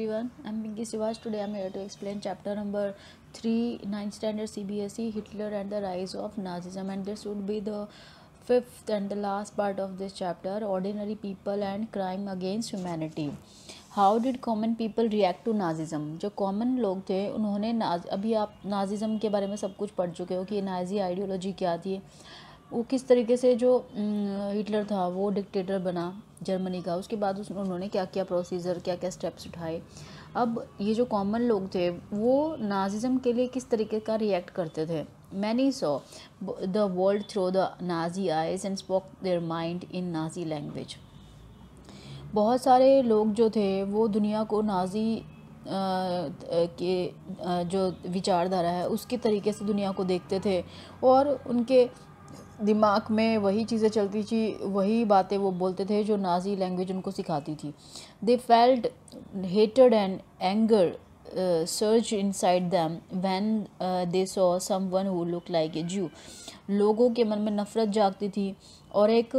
everyone I am Pinki Siwach today I am here to explain chapter number three ninth standard CBSE Hitler and the rise of Nazism and this would be the fifth and the last part of this chapter ordinary people and crime against humanity how did common people react to Nazism जो common लोग थे उन्होंने अभी आप Nazism के बारे में सब कुछ पढ़ चुके हो कि नाजी आइडियोलॉजी क्या थी वो किस तरीके से जो हिटलर था वो डिक्टेटर बना जर्मनी का उसके बाद उसमें उन्होंने क्या क्या प्रोसीजर क्या क्या स्टेप्स उठाए अब ये जो कॉमन लोग थे वो नाजिज़म के लिए किस तरीके का रिएक्ट करते थे many saw the world through the Nazi eyes and spoke their mind in Nazi language बहुत सारे लोग जो थे वो दुनिया को नाजी के जो विचारधारा है उसके तरीके से दुनिया को देखते थे और उनके दिमाग में वही चीज़ें चलती थी वही बातें वो बोलते थे जो नाजी लैंग्वेज उनको सिखाती थी दे फेल्ट हेटेड and anger surge inside them when they saw someone who look like a Jew लोगों के मन में नफ़रत जागती थी और एक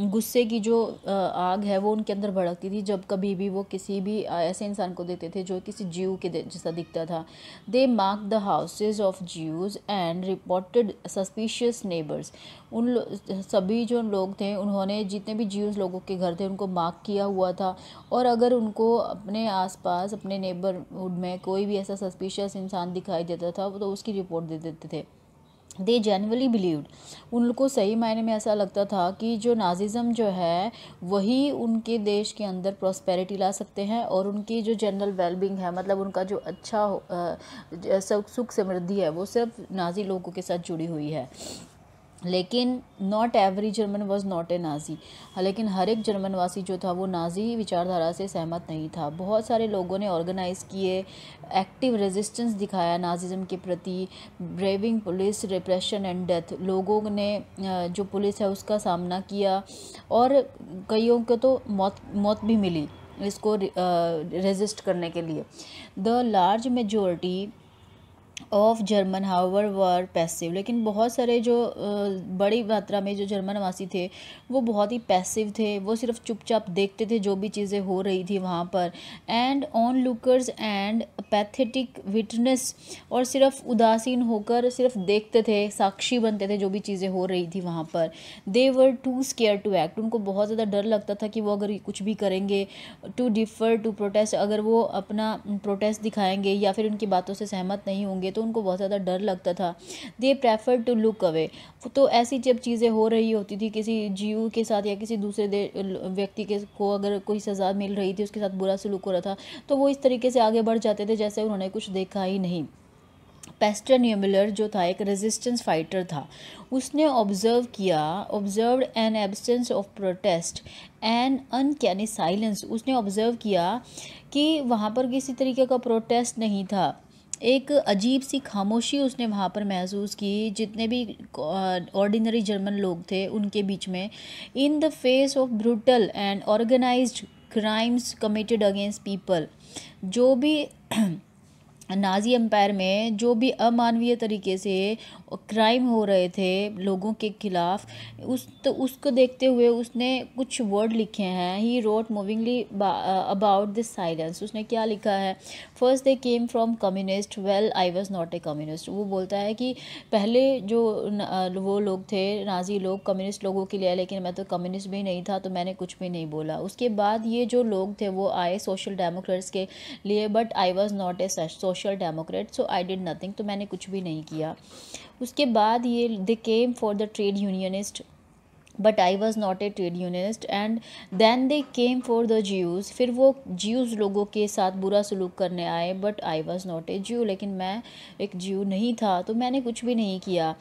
गुस्से की जो आग है वो उनके अंदर भड़कती थी जब कभी भी वो किसी भी ऐसे इंसान को देते थे जो किसी जीव के जैसा दिखता था they mark the houses of Jews and reported suspicious neighbours उन सभी जो लोग थे उन्होंने जितने भी जीव लोगों के घर थे उनको मार्क किया हुआ था और अगर उनको अपने आसपास अपने नेबरहुड में कोई भी ऐसा सस्पिशियस इंसान दिखाई देता था तो उसकी रिपोर्ट दे देते थे दे जेनवली बिलीव्ड उनको सही मायने में ऐसा लगता था कि जो नाजिज़म जो है वही उनके देश के अंदर प्रॉस्पेरिटी ला सकते हैं और उनकी जो जनरल वेलबिंग है मतलब उनका जो अच्छा सुख समृद्धि है वो सिर्फ नाजी लोगों के साथ जुड़ी हुई है लेकिन not every German was not a Nazi लेकिन हर एक जर्मनवासी जो था वो नाजी विचारधारा से सहमत नहीं था बहुत सारे लोगों ने ऑर्गेनाइज़ किए एक्टिव रेजिस्टेंस दिखाया नाजिज़म के प्रति braving police repression and death लोगों ने जो पुलिस है उसका सामना किया और कईयों को तो मौत मौत भी मिली इसको रेजिस्ट करने के लिए the large majority of German however were passive लेकिन बहुत सारे जो बड़ी मात्रा में जो जर्मन वासी थे वो बहुत ही पैसिव थे वो सिर्फ चुपचाप देखते थे जो भी चीज़ें हो रही थी वहाँ पर and onlookers and pathetic witness और सिर्फ उदासीन होकर सिर्फ देखते थे साक्षी बनते थे जो भी चीज़ें हो रही थी वहाँ पर they were too scared to act उनको बहुत ज़्यादा डर लगता था कि वो अगर कुछ भी करेंगे टू डिफ़र टू प्रोटेस्ट अगर वो अपना प्रोटेस्ट दिखाएंगे या फिर उनकी बातों से सहमत नहीं होंगे तो उनको बहुत ज़्यादा डर लगता था they prefer to look away तो ऐसी जब चीज़ें हो रही होती थी किसी जीव के साथ या किसी दूसरे व्यक्ति के को अगर कोई सज़ा मिल रही थी उसके साथ बुरा सलूक हो रहा था तो वो इस तरीके से आगे बढ़ जाते थे जैसे उन्होंने कुछ देखा ही नहीं पेस्टर न्यूमिलर जो था एक रेजिस्टेंस फाइटर था उसने ऑब्जर्व किया observe an absence of protest an uncanny silence उसने ऑब्जर्व किया कि वहाँ पर किसी तरीके का प्रोटेस्ट नहीं था एक अजीब सी खामोशी उसने वहाँ पर महसूस की जितने भी ऑर्डिनरी जर्मन लोग थे उनके बीच में in the face of brutal and organised crimes committed against people जो भी नाज़ी एम्पायर में जो भी अमानवीय तरीके से क्राइम हो रहे थे लोगों के खिलाफ उस तो उसको देखते हुए उसने कुछ वर्ड लिखे हैं he wrote movingly about this silence उसने क्या लिखा है first they came from communist well I was not a communist वो बोलता है कि पहले जो न, uh, वो लोग थे नाजी लोग कम्युनिस्ट लोगों के लिए लेकिन मैं तो कम्युनिस्ट भी नहीं था तो मैंने कुछ भी नहीं बोला उसके बाद ये जो लोग थे वो आए सोशल डेमोक्रेट्स के लिए but I was not a social social democrat so I did nothing तो मैंने कुछ भी नहीं किया उसके बाद ये they came for the trade unionist but I was not a trade unionist and then they came for the Jews फिर वो जीव लोगों के साथ बुरा सलूक करने आए but I was not a Jew लेकिन मैं एक जीव नहीं था तो मैंने कुछ भी नहीं किया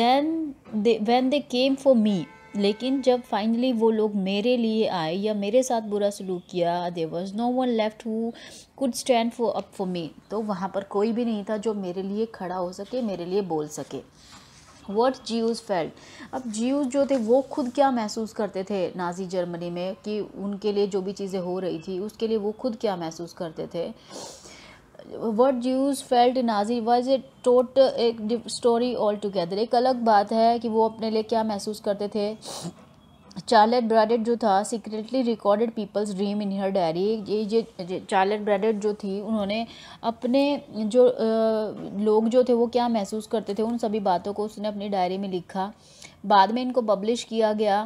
then they when they came for me लेकिन जब फाइनली वो लोग मेरे लिए आए या मेरे साथ बुरा सलूक किया there was no one left who could stand for up for me तो वहाँ पर कोई भी नहीं था जो मेरे लिए खड़ा हो सके मेरे लिए बोल सके वट जीव्स फेल्ट अब जीव्स जो थे वो खुद क्या महसूस करते थे नाजी जर्मनी में कि उनके लिए जो भी चीज़ें हो रही थी उसके लिए वो खुद क्या महसूस करते थे word use felt Nazi was a tote एक ऑल altogether एक अलग बात है कि वो अपने लिए क्या महसूस करते थे चार्लेट ब्रैडेट जो था secretly recorded people's dream in her diary ये ये चार्लेट ब्रैडेट जो थी उन्होंने अपने जो लोग जो थे वो क्या महसूस करते थे उन सभी बातों को उसने अपनी डायरी में लिखा बाद में इनको पब्लिश किया गया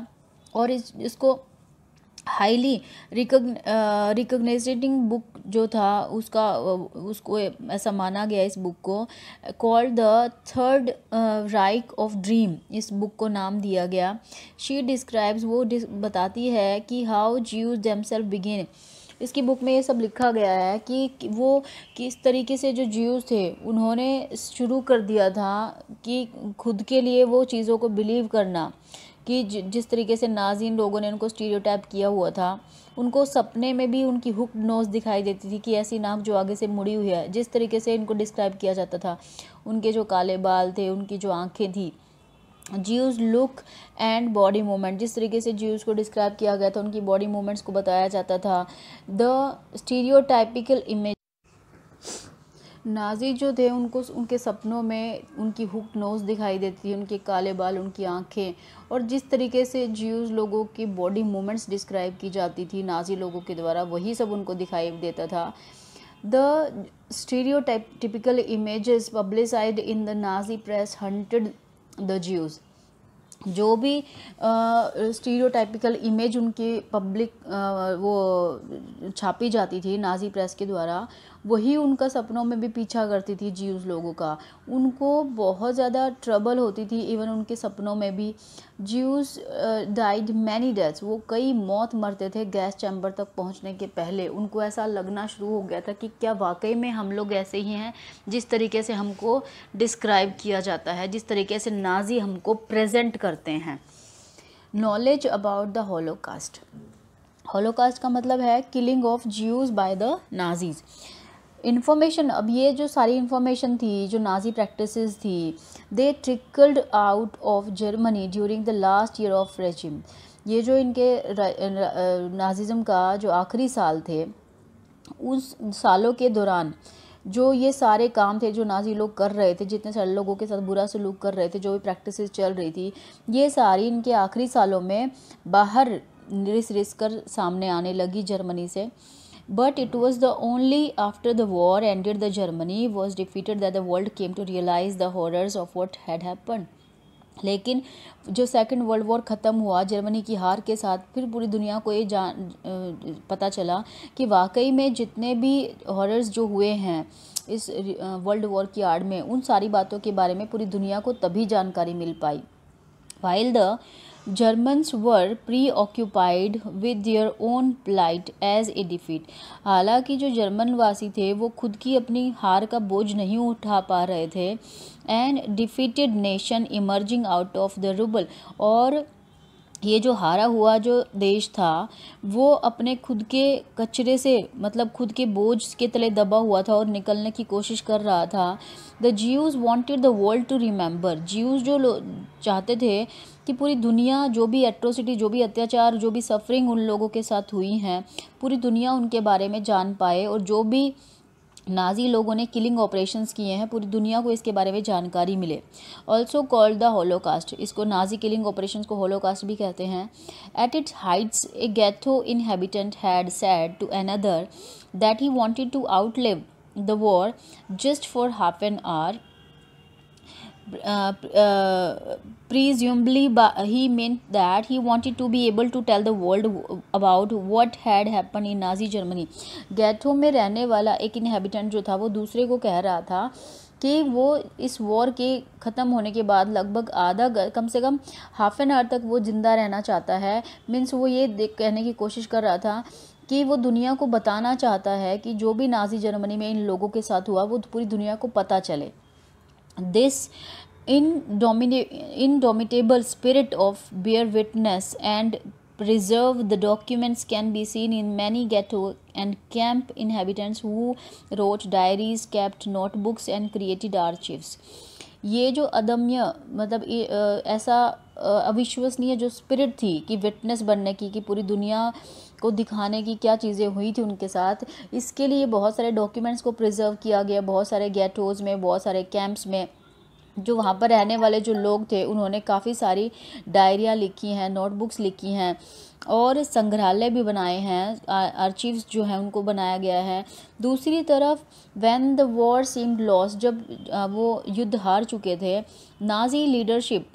और इस इसको हाईली रिकोगनाइजिंग बुक जो था उसका उसको ऐसा माना गया इस बुक को called the third Reich of dream इस बुक को नाम दिया गया शी डिस्क्राइब्स वो डिस, बताती है कि हाउ ज्यूज सेल्फ बिगिन इसकी बुक में ये सब लिखा गया है कि वो किस तरीके से जो जीव थे उन्होंने शुरू कर दिया था कि खुद के लिए वो चीज़ों को बिलीव करना कि जिस तरीके से नाजिन लोगों ने उनको स्टीरियोटाइप किया हुआ था उनको सपने में भी उनकी हुक नोज दिखाई देती थी कि ऐसी नाक जो आगे से मुड़ी हुई है जिस तरीके से इनको डिस्क्राइब किया जाता था उनके जो काले बाल थे उनकी जो आँखें थी जीव लुक एंड बॉडी मूवमेंट जिस तरीके से जीव को डिस्क्राइब किया गया था उनकी बॉडी मूवमेंट्स को बताया जाता था द स्टीरियोटाइपिकल इमेज नाजी जो थे उनको उनके सपनों में उनकी हुक नोज दिखाई देती थी उनके काले बाल उनकी आंखें और जिस तरीके से ज्यूज लोगों की बॉडी मूवमेंट्स डिस्क्राइब की जाती थी नाजी लोगों के द्वारा वही सब उनको दिखाई देता था stereotypical image publicised in the Nazi press haunted the Jews जो भी स्टीरियोटाइपिकल uh, इमेज उनकी पब्लिक uh, वो छापी जाती थी नाजी प्रेस के द्वारा वही उनका सपनों में भी पीछा करती थी जीव लोगों का उनको बहुत ज़्यादा ट्रबल होती थी इवन उनके सपनों में भी जीव्स डाइड मैनी डेथ्स वो कई मौत मरते थे गैस चैम्बर तक पहुंचने के पहले उनको ऐसा लगना शुरू हो गया था कि क्या वाकई में हम लोग ऐसे ही हैं जिस तरीके से हमको डिस्क्राइब किया जाता है जिस तरीके से नाजी हमको प्रेजेंट करते हैं knowledge about the Holocaust Holocaust का मतलब है killing of Jews by the Nazis information अब ये जो सारी इन्फॉर्मेशन थी जो नाजी प्रैक्टिसेस थी they trickled out of Germany during the last year of regime ये जो इनके नाजिज़म का जो आखिरी साल थे उस सालों के दौरान जो ये सारे काम थे जो नाजी लोग कर रहे थे जितने सारे लोगों के साथ बुरा सलूक कर रहे थे जो भी प्रैक्टिसेस चल रही थी ये सारी इनके आखिरी सालों में बाहर रिस रिस कर सामने आने लगी जर्मनी से but it was the only after the war ended the germany was defeated that the world came to realize the horrors of what had happened लेकिन जो सेकेंड वर्ल्ड वॉर ख़त्म हुआ जर्मनी की हार के साथ फिर पूरी दुनिया को ये जान पता चला कि वाकई में जितने भी हॉरर्स जो हुए हैं इस वर्ल्ड वॉर की आड़ में उन सारी बातों के बारे में पूरी दुनिया को तभी जानकारी मिल पाई while the Germans were preoccupied with their own plight as a defeat हालांकि जो जर्मन वासी थे वो खुद की अपनी हार का बोझ नहीं उठा पा रहे थे and defeated nation emerging out of the rubble और ये जो हारा हुआ जो देश था वो अपने खुद के कचरे से मतलब खुद के बोझ के तले दबा हुआ था और निकलने की कोशिश कर रहा था the Jews wanted the world to remember Jews जो लोग चाहते थे कि पूरी दुनिया जो भी एट्रोसिटी जो भी अत्याचार जो भी सफरिंग उन लोगों के साथ हुई हैं पूरी दुनिया उनके बारे में जान पाए और जो भी नाजी लोगों ने किलिंग ऑपरेशंस किए हैं पूरी दुनिया को इसके बारे में जानकारी मिले ऑल्सो कॉल्ड द होलोकास्ट इसको नाजी किलिंग ऑपरेशंस को होलोकास्ट भी कहते हैं at its heights a ghetto inhabitant had said to another that he wanted to outlive the war just for half an hour Uh, uh, presumably he meant that he wanted to be able to tell the world about what had happened in Nazi Germany ghetto में रहने वाला एक inhabitant जो था वो दूसरे को कह रहा था कि वो इस वॉर के ख़त्म होने के बाद लगभग आधा कम से कम हाफ एन आवर तक वो ज़िंदा रहना चाहता है मीन्स वो ये कहने की कोशिश कर रहा था कि वो दुनिया को बताना चाहता है कि जो भी नाजी जर्मनी में इन लोगों के साथ हुआ वो पूरी दुनिया को पता चले This indomitable spirit of bear witness and preserve the documents can be seen in many ghetto and camp inhabitants who wrote diaries kept notebooks and created archives ये जो अदम्य मतलब ए, ऐसा अविश्वसनीय जो स्पिरिट थी कि विटनेस बनने की कि पूरी दुनिया को दिखाने की क्या चीज़ें हुई थी उनके साथ इसके लिए बहुत सारे डॉक्यूमेंट्स को प्रिजर्व किया गया बहुत सारे गेटोज़ में बहुत सारे कैंप्स में जो वहाँ पर रहने वाले जो लोग थे उन्होंने काफ़ी सारी डायरियाँ लिखी हैं नोटबुक्स लिखी हैं और संग्रहालय भी बनाए हैं आर्चिव्स जो हैं उनको बनाया गया है दूसरी तरफ when the war seemed lost जब वो युद्ध हार चुके थे Nazi leadership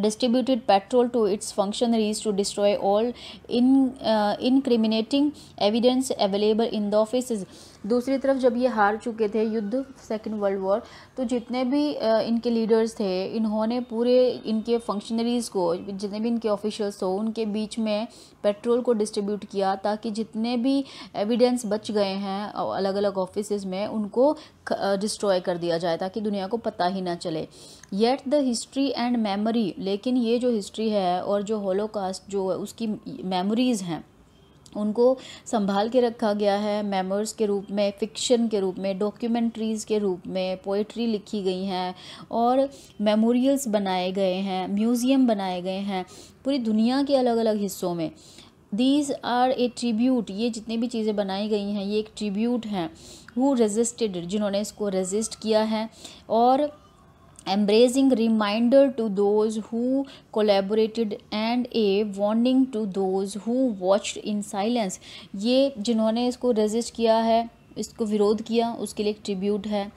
distributed patrol to its functionaries to destroy all in, uh, incriminating evidence available in the offices दूसरी तरफ जब ये हार चुके थे युद्ध सेकेंड वर्ल्ड वॉर तो जितने भी इनके लीडर्स थे इन्होंने पूरे इनके फंक्शनरीज़ को जितने भी इनके ऑफिशल्स हो उनके बीच में पेट्रोल को डिस्ट्रीब्यूट किया ताकि जितने भी एविडेंस बच गए हैं अलग अलग ऑफिस में उनको डिस्ट्रॉय कर दिया जाए ताकि दुनिया को पता ही ना चले yet the history and memory लेकिन ये जो हिस्ट्री है और जो होलोकास्ट जो है उसकी मेमोरीज़ हैं उनको संभाल के रखा गया है मेमोर्स के रूप में फ़िक्शन के रूप में डॉक्यूमेंट्रीज़ के रूप में पोइट्री लिखी गई हैं और मेमोरियल्स बनाए गए हैं म्यूज़ियम बनाए गए हैं पूरी दुनिया के अलग अलग हिस्सों में दीज आर ए ट्रिब्यूट ये जितनी भी चीज़ें बनाई गई हैं ये एक ट्रिब्यूट हैं हु रेजिस्टेड जिन्होंने इसको रेजिस्ट किया है और embracing reminder to those who collaborated and a warning to those who watched in silence ये जिन्होंने इसको resist किया है इसको विरोध किया उसके लिए एक ट्रिब्यूट है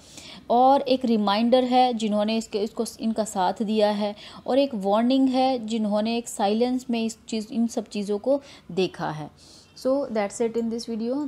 और एक रिमाइंडर है जिन्होंने इसके इसको इनका साथ दिया है और एक वार्निंग है जिन्होंने एक साइलेंस में इस चीज़ इन सब चीज़ों को देखा है so that's it in this video